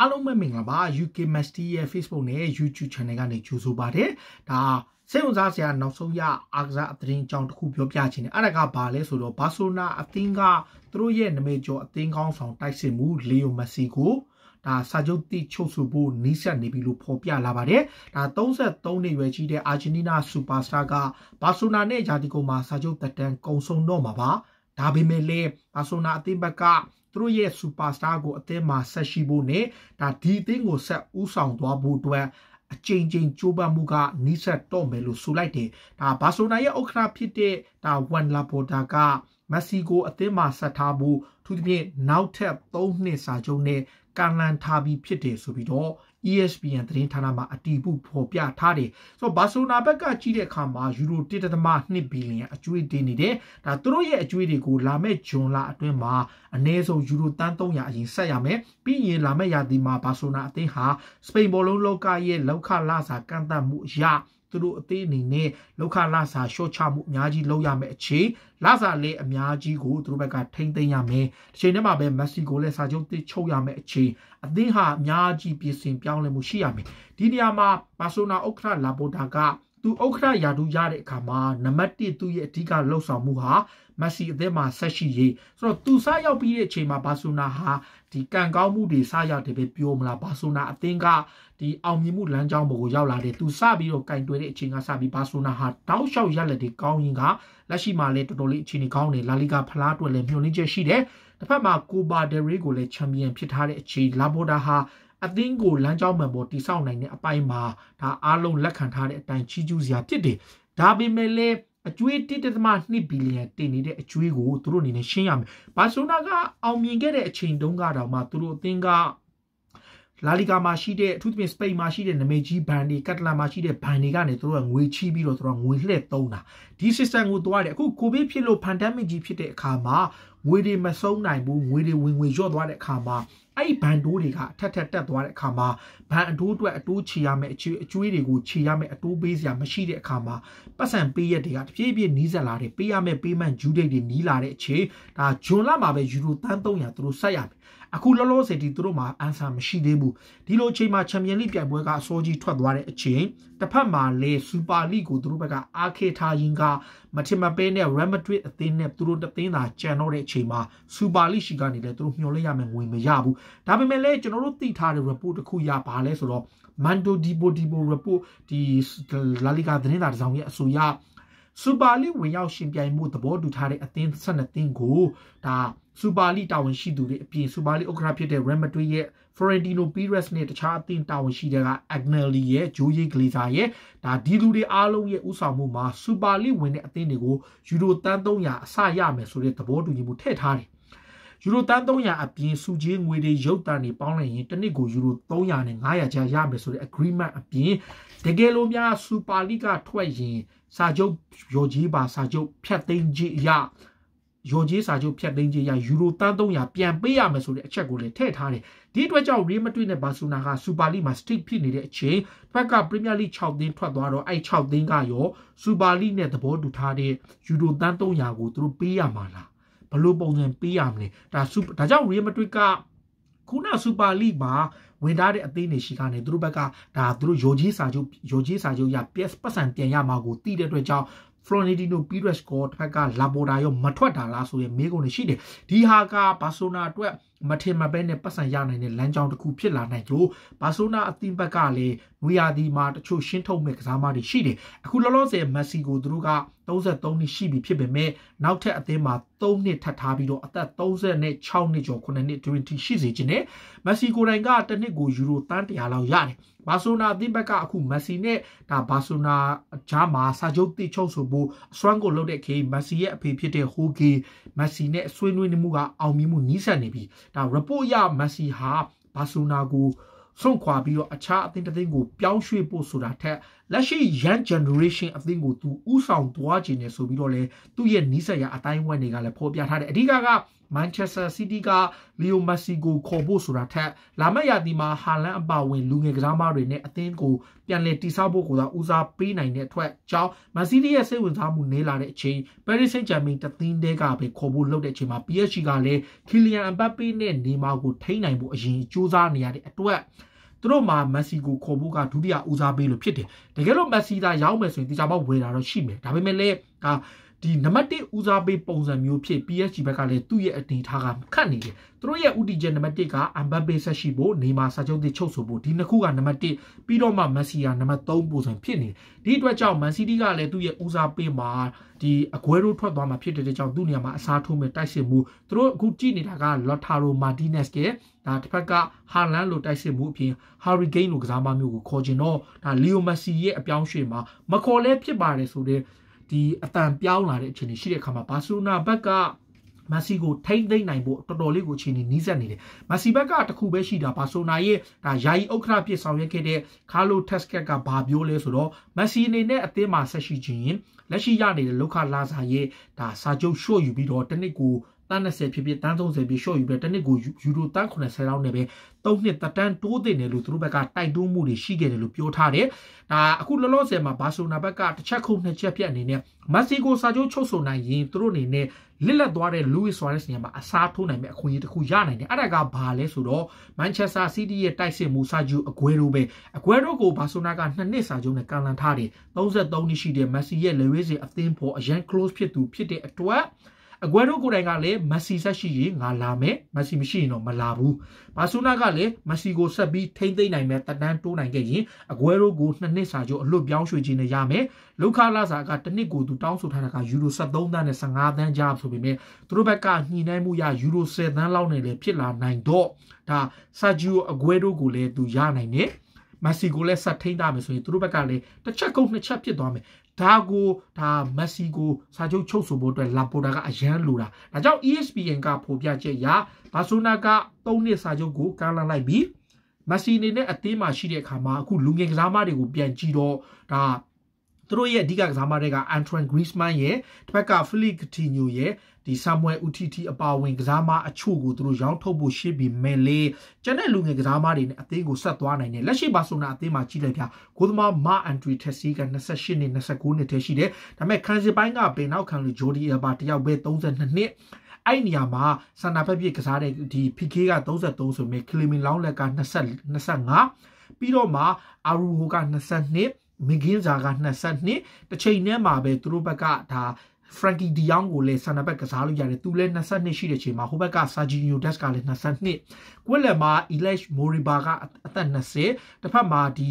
အားလုံးပဲမင်္ဂလာပါ UK Master ရဲ့ Facebook နဲ့ YouTube Channel ကနေကြိုဆိုပါတယ်ဒါစေုံစားစရာနောက်ဆုံးရအားကစားအသင်းအကြောင်းတစ်ခုပြောပြချင်တယ်အဲ့ဒါကဘာလဲဆိုတော့ဘာဆိုနာအသင်းကသူတို့ရဲ့နာမည်ကျော်အသင်းကောင်းဆောင်တိုက်စစ်မှုလီယိုမက်ဆီကိုဒါစာချုပ်တိချုပ်ဆိုဖို့နီးစပ်နေပြီလို့ဖော်ပြလာပါတယ်ဒါ33နှစ်ရွယ်ကြီးတဲ့အာဂျင်တီးနားစူပါစတာကဘာဆိုနာနဲ့ယာတီကိုမှာစာချုပ်သက်တမ်းကုန်ဆုံးတော့မှာပါဒါပေမဲ့လည်းဘာဆိုနာအသင်းဘက်ကသူတို့ရဲ့ superstar ကို အသင်းမှာဆက်ရှိဖို့နဲ့ဒါဒီအသင်းကိုဆက်ဦးဆောင်သွားဖို့အတွက် အချိန်ချင်းကြိုးပမ်းမှုကနီးစပ်တော့မယ်လို့ဆိုလိုက်တယ်ဒါဘာဆိုနာရဲ့ဥက္ကဋ္ဌဖြစ်တဲ့ဒါဝန်လာပိုတာကမက်ဆီကိုအသင်းမှာဆက်ထားဖို့သူတို့ဖြင့်နောက်ထပ်3နှစ်စာချုပ်နဲ့ကံလန်ထားပြီးဖြစ်တယ်ဆိုပြီးတော့ ESPN သတင်းဌာနမှာအတည်ပြုဖော်ပြထားတယ်ဆိုတော့ဘာဆိုနာဘက်ကကြည့်တဲ့အခါမှာယူရို1.2ဘီလီယံအကျွေးတင်နေတယ်ဒါသူတို့ရဲ့အကျွေးတွေကိုလာမယ့်ဂျွန်လအတွင်းမှာအနည်းဆုံးယူရိုတန်း300အရင်ဆက်ရမယ်ပြီးရင်လာမယ့်ရာသီမှာဘာဆိုနာအသင်းဟာစပိန်ဘောလုံးလောကရဲ့လောက်ခလစာကန့်သတ်မှုအရာသူတို့အသေးအနေနဲ့လောက်ခလာစာရှော့ချမှုအများကြီးလုပ်ရမယ်အခြေလာစာလည်းအများကြီးကိုသူတို့ဘက်ကထိမ့်သိမ်းရမယ်တစ်ချိန်တည်းမှာပဲမက်ဆီကိုလည်းစာချုပ်တစ်ချုပ်ရမယ်အခြေအသင်းဟာအများကြီးပြင်ဆင်ပြောင်းလဲမှုရှိရမယ်ဒီနေရာမှာဘာဆိုနာဥက္ကဋ္ဌလာပိုတာကသူဥက္ကဋ္ဌယာတူရတဲ့အခါမှာနံပါတ်1သူ့ရဲ့အဓိကလှုပ်ဆောင်မှုဟာမက်ဆီအသင်းမှာဆက်ရှိရေးဆိုတော့သူစရောက်ပြီးတဲ့အချိန်မှာဘာဆိုနာဟာဒီကံကောင်းမှုတွေစရတယ်ပဲပြောမလားဘာဆိုနာအသင်းကဒီအောင်မြင်မှုလမ်းကြောင်းပေါ်ကိုရောက်လာတယ်သူစပြီးတော့ကင်တွယ်တဲ့အချိန်ကစပြီးဘာဆိုနာဟာတောက်လျှောက်ရက်လက်တွေကောင်းရင်ကလက်ရှိမှာလည်းတော်တော်လေးအခြေအနေကောင်းတယ်လာလီဂါဖလားအတွက်လည်းမျှော်လင့်ချက်ရှိတယ်တစ်ဖက်မှာကိုပါဒရီကိုလည်းချန်ပီယံဖြစ်ထားတဲ့အချိန်လာဘော်ဒါဟာအသင်းကိုလမ်းကြောင်းမှန်ပေါ်တိဆောက်နိုင်တဲ့အပိုင်းမှာဒါအားလုံးလက်ခံထားတဲ့အတိုင်းချီးကျူးစရာဖြစ်တယ်ဒါပေမဲ့လည်းအကျွေး1.2ဘီလီယံတင်နေတဲ့အကျွေးကိုသူတို့အနေနဲ့ရှင်းရမယ်။ဘာဆိုနာကအောင်မြင်ခဲ့တဲ့အချိန်တုန်းကတောင်မှသူတို့အသင်းကလာလီဂါမှာရှိတဲ့အထူးသဖြင့်စပိန်မှာရှိတဲ့နမေကြီးဘန်တွေကတ်တလန်မှာရှိတဲ့ဘန်တွေကနေသူတို့ကငွေချီးပြီးတော့သူတို့ကငွေလှည့်သုံးတာဒီ system ကိုသွားတယ်အခုကိုဗစ်ဖြစ်လို့ pandemic ကြီးဖြစ်တဲ့အခါမှာငွေတွေမဆုံးနိုင်ဘူးငွေတွေဝင်ငွေလျော့သွားတဲ့အခါမှာအဲ့ဒီဘန်တိုးတွေကထက်ထက်တက်သွားတဲ့အခါမှာဘန်အတိုးအတွက်အတိုးချေရမယ်အချွေအချွေးတွေကိုချေရမယ်အတိုးပေးစရာမရှိတဲ့အခါမှာပတ်စံပေးရက်တွေကတဖြည်းဖြည်းနီးစက်လာတယ်ပေးရမယ်ပေးမှန်ဂျူးဒိတ်တွေနီးလာတဲ့အချိန်ဒါဂျွန်လမှာပဲယူရိုတန်း300သူတို့ဆက်ရမယ်အခုလောလောဆယ်ဒီသူတို့မှာ answer မရှိသေးဘူးဒီလိုအချိန်မှာ Champions League ပြိုင်ပွဲကအစောကြီးထွက်သွားတဲ့အချိန်တစ်ဖက်မှာလေ Super League ကိုသူတို့ဘက်ကအားခေထားရင်းကမထင်မပဲနဲ့ Real Madrid အသင်းနဲ့သူတို့တသင်းသာကြံတော့တဲ့အချိန်မှာ Super League ရှိကနေလည်းသူတို့မျှော်လင့်ရမယ်ငွေမရဘူးဒါပေမဲ့လည်းကျွန်တော်တို့သိထားတဲ့ report တစ်ခုရပါလဲဆိုတော့ Mando Dibo Dibo report ဒီ La Liga သတင်းစာတစ်စောင်ရဲ့အဆိုအရစူပါလီဝင်ရောက်ရှင်ပြိုင်မှုသဘောတူထားတဲ့အသင်း12သင်းကိုဒါစူပါလီတာဝန်ရှိသူတွေအပြင်စူပါလီဥက္ကဋ္ဌဖြစ်တဲ့ Real Madrid ရဲ့ Florentino Perez နဲ့တခြားအသင်းတာဝန်ရှိတဲ့က Agnelli ရဲ့ Joey Glazer ရဲ့ဒါဒီလူတွေအားလုံးရဲ့ဥဆောင်မှုမှာစူပါလီဝင်တဲ့အသင်းတွေကိုယူရိုတန်း300အစရမယ်ဆိုတဲ့သဘောတူညီမှုထည့်ထားတယ်ယူရိုတန်း300အပြင်စုချင်းငွေတွေရုပ်တံတွေပေါင်းလိုက်ရင်တစ်နှစ်ကိုယူရို300နဲ့900ကျပ်ရမယ်ဆိုတဲ့ agreement အပြင်တကယ်လို့များစူပါလီကထွက်ရင်စာချုပ်ရော်ကြီးပါစာချုပ်ဖြတ်သိမ်းကြည့်ရရောကြီးစာချုပ်ဖြတ်သိမ်းခြင်းရယူရိုတန်း300ပြန်ပေးရမယ်ဆိုတဲ့အချက်ကိုလည်းထည့်ထားတယ်။ဒီအတွက်ကြောင့်ရီမတွေ့နဲ့ဘာစီလိုနာကစူပါလိမှာစတစ်ဖြစ်နေတဲ့အချိန်ထွက်ကပရီးမီယာလိ6သင်းထွက်သွားတော့အဲ့6သင်းကရောစူပါလိနဲ့သဘောတူထားတဲ့ယူရိုတန်း300ကိုသူတို့ပေးရမှာလားဘလို့ပုံစံပေးရမလဲဒါစူဒါကြောင့်ရီမတွေ့ကခုနစူပါလိမှာဝင်ထားတဲ့အသင်းတွေရှိကနေသူတို့ဘက်ကဒါသူတို့ရောကြီးစာချုပ်ရောကြီးစာချုပ်ရ PS ပတ်စံပြန်ရမှာကိုတည်တဲ့အတွက်ကြောင့် Florentino Perez ကောထွက်ကလာပေါ်တာရောမထွက်တာလားဆိုရင်မေးခွန်းတွေရှိတယ်ဒီဟာကဘာဆိုနာအတွက်မထင်မှပဲနဲ့ပတ်စံရနိုင်တဲ့လမ်းကြောင်းတစ်ခုဖြစ်လာနိုင်ကြို့ဘာဆိုနာအသင်းဘက်ကလည်းနွေရာသီမှာတချို့ရှင်းထုတ်မဲ့ကစားမတွေရှိတယ်အခုလောလောဆယ်မက်ဆီကိုသူတို့က33နှစ်ရှိပြီဖြစ်ပေမဲ့နောက်ထပ်အသင်းမှာ3နှစ်ထပ်ထားပြီးတော့အသက်36နှစ်ကျော်9နှစ်တွင်ထိရှိစေခြင်းနဲ့မက်ဆီကိုတိုင်ကတစ်နှစ်ကိုယူရိုတန်း100လောက်ရတယ်။ဘာဆိုနာအသင်းဘက်ကအခုမက်ဆီနဲ့ဒါဘာဆိုနာကြားမှာစာချုပ်တိချုံဆိုဖို့အစွမ်းကိုလုပ်တဲ့ခေမက်ဆီရဲ့အဖေဖြစ်တဲ့ဟိုဂီမက်ဆီနဲ့ဆွေးနွေးမှုကအောင်မြင်မှုနီးစပ်နေပြီ။ဒါ report ရမက်ဆီဟာဘာဆိုနာကိုစွန့်ခွာပြီးတော့အခြားအသင်းတစ်သင်းကိုပြောင်းရွှေ့ဖို့ဆိုတာထက်လက်ရှိ young generation အသင်းကိုသူဥဆောင်သွားခြင်းနဲ့ဆိုပြီးတော့လေသူ့ရဲ့နီးစပ်ရာအတိုင်းအဝန်းတွေကလည်းဖော်ပြထားတယ်အဓိကက Manchester City က Leo Messi ကိုခေါ်ဖို့ဆိုတာထက် လာမယ့်ရာသီမှာ Haaland အပါအဝင်လူငယ်ကစားသမားတွေနဲ့အသင်းကိုပြန်လည်တည်ဆောက်ဖို့ကိုသာဦးစားပေးနိုင်တဲ့အတွက်ကြောင့် Man City ရဲ့စိတ်ဝင်စားမှုနည်းလာတဲ့အချိန် Paris Saint-Germain တသင်းတည်းကပဲခေါ်ဖို့လုပ်တဲ့အချိန်မှာ PSG ကလည်း Kylian Mbappe နဲ့ Neymar ကိုထိန်းနိုင်ဖို့အရင်စူးစမ်းနေရတဲ့အတွက်သူတို့မှာမက်ဆီကိုခေါ်ဖို့ကဒုတိယဦးစားပေးလို့ဖြစ်တယ်တကယ်လို့မက်ဆီသာရောက်မယ်ဆိုရင်တခြားဘောက်ဝယ်တာတော့ရှိမယ်ဒါပေမဲ့လည်းဒါဒီနံပါတ်1ဦးစားပေးပုံစံမျိုးဖြစ် PSG ဘက်ကလည်းသူ့ရဲ့အတင်ထားကခတ်နေတယ်သူတို့ရဲ့ဦးတည်ချက်နံပါတ်1ကအမ်ဘပ်ပေဆက်ရှိဖို့နေမာစာချုပ်တွေချုပ်ဆိုဖို့ဒီနှစ်ခုကနံပါတ်1ပြီးတော့မှမက်ဆီယာနံပါတ်3ပုံစံဖြစ်နေတယ်ဒီအတွက်ကြောင့်မန်စီးတီးကလည်းသူ့ရဲ့ဦးစားပေးမှာဒီအကွဲရိုးထွက်သွားမှာဖြစ်တဲ့ကြောင့်သူ့နေရာမှာအစားထိုးမဲ့တိုက်စစ်မှုသူတို့အခုကြည့်နေတာကလော်ထာရိုမာတီနက်စ်ရဲ့ဒါတစ်ဖက်ကဟာလန်လိုတိုက်စစ်မှုအပြင်ဟာရီဂိန်းလိုကစားမမျိုးကိုခေါ်ကျင်တော့ဒါလီယိုမက်ဆီရဲ့အပြောင်းရွှေ့မှာမခေါ်လဲဖြစ်ပါတယ်ဆိုတဲ့ဒီအတန်ပြောင်းလာတဲ့အခြေအနေရှိတဲ့အခါမှာဘာစီလိုနာဘက်ကမက်ဆီကိုထိမ့်သိမ့်နိုင်ဖို့တော်တော်လေးကိုအခြေအနေနီးစပ်နေတယ်။မက်ဆီဘက်ကတခုပဲရှိတာဘာဆိုနာရဲ့ဒါယာယီဥက္ကဋ္ဌဖြစ်ဆောင်ရွက်ခဲ့တဲ့ကာလိုတက်စကက်ကဘာပြောလဲဆိုတော့မက်ဆီအနေနဲ့အသင်းမှာဆက်ရှိခြင်းလက်ရှိရနေတဲ့လောက်ခလာစာရဲ့ဒါစာချုပ်ရှော့ယူပြီးတော့တနစ်ကိုတန်း20ဖြစ်ဖြစ်တန်း30ဖြစ်ရှော့ယူပဲတနစ်ကိုယူရိုတန်း80လောက်နဲ့ပဲ၃နှစ်တတန်းတိုးတင်တယ်လို့သူတို့ဘက်ကတိုက်တွန်းမှုတွေရှိခဲ့တယ်လို့ပြောထားတယ်။ဒါအခုလောလောဆယ်မှာဘာဆိုနာဘက်ကတစ်ချက်ခုနှစ်ချက်ပြတ်အနေနဲ့မက္ဆီကိုစာချုပ်ချုပ်ဆိုနိုင်ရင်သူတို့အနေနဲ့လစ်လက်သွားတဲ့ Luis Suarez နေရာမှာအစားထိုးနိုင်မယ့်အခွင့်အရေးတစ်ခုရနိုင်တယ်။အဲ့ဒါကဘာလဲဆိုတော့ Manchester City ရဲ့တိုက်စစ်မှု Sergio Aguero ပဲ။ Aguero ကို Barcelona ကနှစ်နှစ်စာချုပ်နဲ့ကန်လန်ထားတယ်။33နှစ်ရှိတဲ့ Messi ရဲ့လက်ရွေးစင်အသင်းပေါ်အရန် close ဖြစ်သူဖြစ်တဲ့အတွက်အကွဲတို့ကိုယ်တိုင်ကလည်းမက်ဆီဆက်ရှိရင်ငါလာမယ်မက်ဆီမရှိရင်တော့မလာဘူးဘာဆူနာကလည်းမက်ဆီကိုဆက်ပြီးထိမ့်သိမ့်နိုင်မယ်တက်တန်းတိုးနိုင်ခဲ့ရင်အကွဲတို့ကိုနှစ်နှစ်စာကျော်အလွတ်ပြောင်းရွှေ့ခြင်းနဲ့ရမယ်လုခလာစာကတစ်နှစ်ကိုသူတောင်းဆိုထားတာကယူရို73သန်းနဲ့15သန်းကြားဆိုပေမဲ့သူတို့ဘက်ကညှိနှိုင်းမှုရယူရို10သန်းလောက်နဲ့လည်းဖြစ်လာနိုင်တော့ဒါဆာဂျီယိုအကွဲတို့ကိုလည်းသူရနိုင်တယ်မက်ဆီကိုလည်းဆက်ထိန်းတာမယ်ဆိုရင်သူတို့ဘက်ကလည်းတစ်ချက်ကုန်နှစ်ချက်ဖြစ်သွားမယ်ဒါကိုဒါမက်ဆီကိုစာချုပ်ချုပ်ဆိုဖို့အတွက်လာပိုတာကအရန်လိုတာဒါကြောင့် ESPN ကဖော်ပြချက်အရဘာဆိုနာက၃နှစ်စာချုပ်ကိုကမ်းလှမ်းလိုက်ပြီးမက်ဆီအနေနဲ့အသေးမှရှိတဲ့အခါမှာအခုလူငယ်ကစားမတွေကိုပြန်ကြည့်တော့ဒါသူတို့ရဲ့အဓိကကစားမတွေကအန်ထရန်ဂရီးစ်မန်ရဲ့တစ်ဖက်ကဖလီကတီညိုရဲ့ဒီဆမ်ဝဲဦးတီတီအပါဝင်ကစားမအချို့ကိုသူတို့ရောင်းထုတ်ဖို့ရှိပြီမဲ့လေကျန်တဲ့လူငယ်ကစားမတွေနဲ့အသေးကိုဆက်သွားနိုင်တယ်လက်ရှိဘာဆိုနာအသေးမှာကြည့်လိုက်ပြဂိုသမားမာအန်ထရီတက်စီက28နှစ်29နှစ်ထဲရှိတယ်ဒါပေမဲ့ခန်းစစ်ပိုင်းကပင်နောက်ခံလူဂျိုဒီအဘာတယောက်ပဲ32နှစ်အဲ့နေရာမှာစန္ဒာဖက်ပြစ်ကစားတဲ့ဒီ PK က33ဆိုမဲ့ကလီမင်လောင်းလက်က20 25ပြီးတော့မှအာရူဟိုက22မဂင်းဇာက22တစ်ချိန်တည်းမှာပဲသူတို့ဘက်ကဒါ Frankie De Jong ကိုလည်းဆန်နာဘက်ကစားလို့ရတယ်သူလည်း22ရှိတဲ့ချိန်မှာဟိုဘက်က Sergio Des ကလည်း22ကွက်လက်မှာ Elish Moriba ကအသက်20တစ်ဖက်မှာဒီ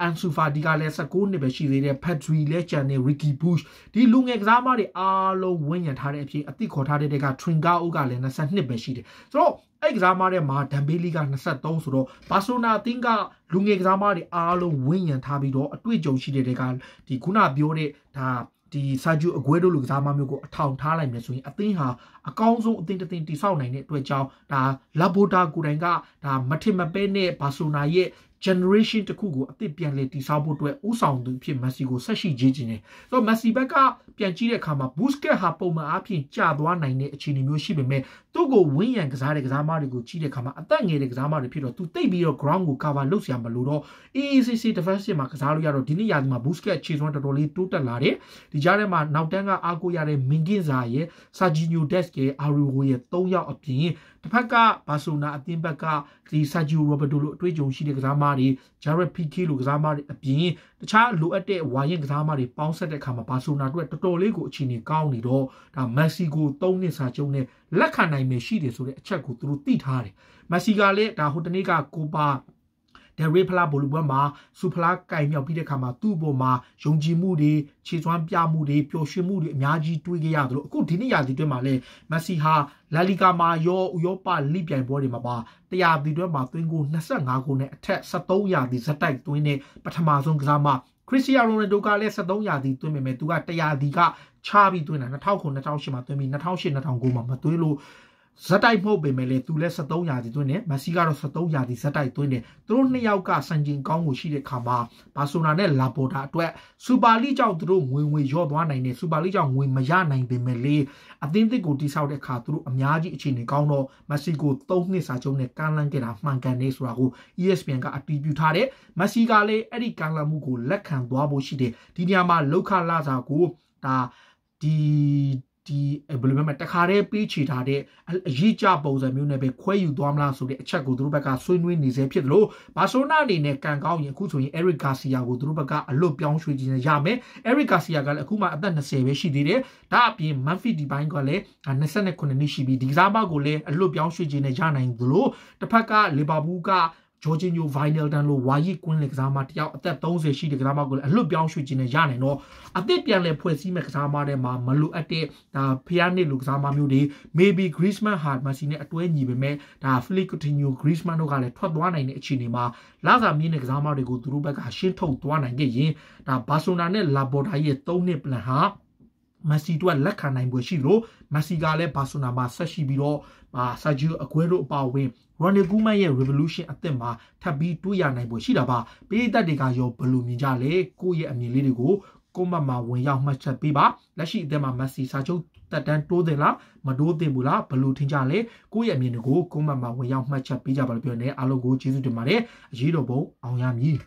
အန်ဆူဖာဒီကလည်း19နှစ်ပဲရှိသေးတယ်ဖက်ဒရီလည်းကျန်နေရီကီဘူရှ်ဒီလူငယ်ကစားမတွေအားလုံးဝင့်ရထားတဲ့အပြင်အသိခေါ်ထားတဲ့ကထရင်ကာအိုကလည်း22ပဲရှိတယ်ဆိုတော့အဲ့ကစားမတွေမှာဒမ်ဘေးလီက23ဆိုတော့ဘာဆိုနာအသင်းကလူငယ်ကစားမတွေအားလုံးဝင့်ရထားပြီးတော့အတွေ့အကြုံရှိတဲ့ကဒီခုနပြောတဲ့ဒါဒီဆာဂျူအဂွဲတို့လူကစားမမျိုးကိုအထောင်ထားလိုက်မယ်ဆိုရင်အသင်းဟာအကောင်းဆုံးအသင်းတစ်သင်းတိဆောက်နိုင်တဲ့အတွက်ကြောင့်ဒါလာဘိုတာကိုတိုင်ကဒါမထင်မပဲနဲ့ဘာဆိုနာရဲ့ generation တစ်ခုကိုအစ်စ်ပြန်လည်တည်ဆောက်ဖို့အတွက်ဥဆောင်သူဖြစ်မက်ဆီကိုဆက်ရှိခြင်းခြင်းတယ်။ဆိုတော့မက်ဆီဘက်ကပြန်ကြည့်တဲ့အခါမှာ Busquets ဟာပုံမှန်အားဖြင့်ကြာသွားနိုင်တဲ့အခြေအနေမျိုးရှိပေမဲ့သူ့ကိုဝင်းရံကစားတဲ့ကစားမတွေကိုကြည့်တဲ့အခါမှာအသက်ငယ်တဲ့ကစားမတွေဖြစ်တော့သူတိတ်ပြီးတော့ ground ကို cover လုပ်စရာမလိုတော့ AACC defensive မှာကစားလို့ရတော့ဒီနေ့ရာသီမှာ Busquets ခြေစွမ်းတော်တော်လေးတိုးတက်လာတယ်။ဒီကြားထဲမှာနောက်တန်းကအားကိုးရတဲ့ Minginza ရဲ့ Sergio Dest ရဲ့ Araujo ရဲ့၃ယောက်အပြင်တစ်ဖက်က Barcelona အသင်းဘက်ကဒီ Sergio Roberto လိုအတွေ့အကြုံရှိတဲ့ကစားမမားတွေ Jared Pique လိုကစားမားတွေအပြင်တခြားလိုအပ်တဲ့ဝါရင်ကစားမားတွေပေါင်းဆက်တဲ့အခါမှာဘာဆိုနာတို့ကတော်တော်လေးကိုအခြေအနေကောင်းနေတော့ဒါမက်ဆီကို၃နှစ်စာချုပ်နဲ့လက်ခံနိုင်မယ်ရှိတယ်ဆိုတဲ့အချက်ကိုသူတို့သိထားတယ်။မက်ဆီကလည်းဒါဟိုတနေ့ကကိုပါဒန်ရေဖလားဘောလုံးပွဲမှာစူဖလားကင်မြောက်ပြီးတဲ့ခါမှာသူ့ဘောမှာယုံကြည်မှုတွေခြေစွမ်းပြမှုတွေပျော်ရွှင်မှုတွေအများကြီးတွေးကြရသလိုအခုဒီနေ့ရာသီတွင်းမှာလည်းမက်ဆီဟာလာလီဂါမှာရောဥရောပလိပြိုင်ပွဲတွေမှာပါတရာသီတွင်းမှာသွင်းကို25ကိုနဲ့အထက်73ရာသီဇက်တိုက်သွင်းတဲ့ပထမဆုံးကစားမခရစ္စတီယာနိုရိုဒိုကလည်း73ရာသီသွင်းပေမဲ့သူက100ရာသီကချပြီးသွင်းတာ2009 2008မှာသွင်းပြီး2008 2009မှာမသွင်းလို့ဇက်တိုက်မဟုတ်ပေမဲ့လည်းသူလည်း73ရာသီသွင်းတယ်မက်ဆီကတော့73ရာသီဇက်တိုက်သွင်းတယ်သူတို့နှစ်ယောက်ကစံချိန်ကောင်းကိုရှိတဲ့ခါမှာဘာဆိုနာနဲ့လာပေါ်တာအတွက်စူပါလိကြောင့်သူတို့ငွေငွေရော့သွားနိုင်တယ်စူပါလိကြောင့်ငွေမရနိုင်ပေမဲ့လည်းအသင်းသစ်ကိုတိဆောက်တဲ့ခါသူတို့အများကြီးအခြေအနေကောင်းတော့မက်ဆီကို3နှစ်စာချုပ်နဲ့ကန်လန်းခဲ့တာမှန်ကန်တယ်ဆိုတာကို ESPN ကအတည်ပြုထားတယ်မက်ဆီကလည်းအဲ့ဒီကန်လန်းမှုကိုလက်ခံသွားဖို့ရှိတယ်ဒီနေရာမှာလောက်ခလာစာကိုဒါဒီဒီဘယ်လိုပြောမလဲတခါတည်းပေးချေထားတဲ့အရေးကြပုံစံမျိုးနဲ့ပဲခွဲယူသွားမလားဆိုတဲ့အချက်ကိုသူတို့ဘက်ကဆွေးနွေးနေစေဖြစ်တယ်လို့ဘာဆိုနာအနေနဲ့ကန်ကောင်းရင်အခုဆိုရင် Eric Garcia ကိုသူတို့ဘက်ကအလွတ်ပြောင်းရွှေ့ခြင်းရမယ် Eric Garcia ကလည်းအခုမှအသက်20ပဲရှိသေးတယ်ဒါအပြင် Manfi Depay ကလည်း29နှစ်ရှိပြီဒီကစားမကိုလည်းအလွတ်ပြောင်းရွှေ့ခြင်းရနိုင်သလိုတစ်ဖက်က Liverpool ကဂျော်ဂျီညိုဗိုင်နယ်တန်လိုဝါယီကွင်းလေကစားမတယောက်အသက်30ရှိတဲ့ကစားမကိုလည်းအလွတ်ပြောင်းရွှေ့ခြင်းနဲ့ရနိုင်တော့အသစ်ပြန်လဲဖွဲ့စည်းမဲ့ကစားမတွေမှာမလိုအပ်တဲ့ဒါဖျားနစ်လိုကစားမမျိုးတွေ maybe Griezmann ဟာ Messi နဲ့အတွဲညီပေမဲ့ဒါ Flick Coutinho Griezmann တို့ကလည်းထွက်သွားနိုင်တဲ့အခြေအနေမှာလာစာမြင့်တဲ့ကစားမတွေကိုသူတို့ဘက်ကရှင်းထုတ်သွားနိုင်ခဲ့ရင်ဒါ Barcelona နဲ့ La Borda ရဲ့၃နှစ် plan ဟာမက်ဆီတို့ကလက်ခံနိုင်ပွဲရှိလို့မက်ဆီကလည်းဘာဆိုနာမှာဆက်ရှိပြီးတော့အာဆာဂျီယိုအကွဲရိုအပါဝင်ရော်နီဂူမန်ရဲ့ revolution အသစ်မှာထပ်ပြီးတွေ့ရနိုင်ဖို့ရှိတာပါပရိသတ်တွေကရောဘယ်လိုမြင်ကြလဲကိုယ့်ရဲ့အမြင်လေးတွေကိုကိုမမဝင်ရောက်မှတ်ချက်ပေးပါလက်ရှိအသင်းမှာမက်ဆီစာချုပ်တက်တန်းတိုးတင်လားမတိုးတင်ဘူးလားဘယ်လိုထင်ကြလဲကိုယ့်ရဲ့အမြင်တွေကိုကိုမမဝင်ရောက်မှတ်ချက်ပေးကြပါလို့ပြောနေအားလုံးကိုကျေးဇူးတင်ပါတယ်အရေးတော်ပုံအောင်ရမည်